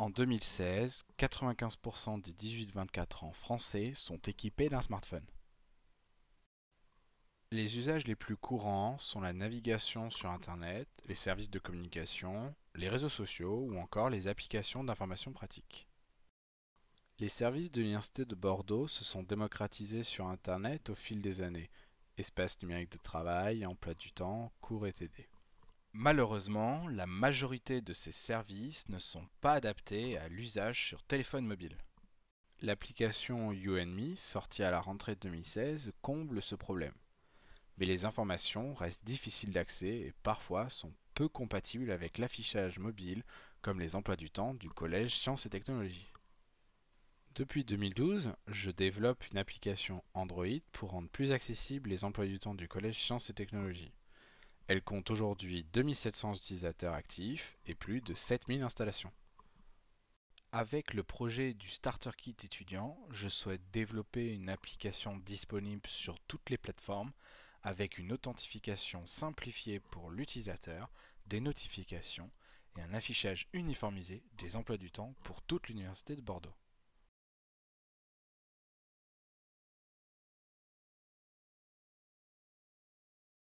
En 2016, 95% des 18-24 ans français sont équipés d'un smartphone. Les usages les plus courants sont la navigation sur Internet, les services de communication, les réseaux sociaux ou encore les applications d'information pratique. Les services de l'Université de Bordeaux se sont démocratisés sur Internet au fil des années. Espace numérique de travail, emploi du temps, cours et TD. Malheureusement, la majorité de ces services ne sont pas adaptés à l'usage sur téléphone mobile. L'application UNMI, sortie à la rentrée de 2016, comble ce problème. Mais les informations restent difficiles d'accès et parfois sont peu compatibles avec l'affichage mobile comme les emplois du temps du collège Sciences et Technologies. Depuis 2012, je développe une application Android pour rendre plus accessibles les emplois du temps du collège Sciences et Technologies. Elle compte aujourd'hui 2700 utilisateurs actifs et plus de 7000 installations. Avec le projet du Starter Kit étudiant, je souhaite développer une application disponible sur toutes les plateformes avec une authentification simplifiée pour l'utilisateur, des notifications et un affichage uniformisé des emplois du temps pour toute l'Université de Bordeaux.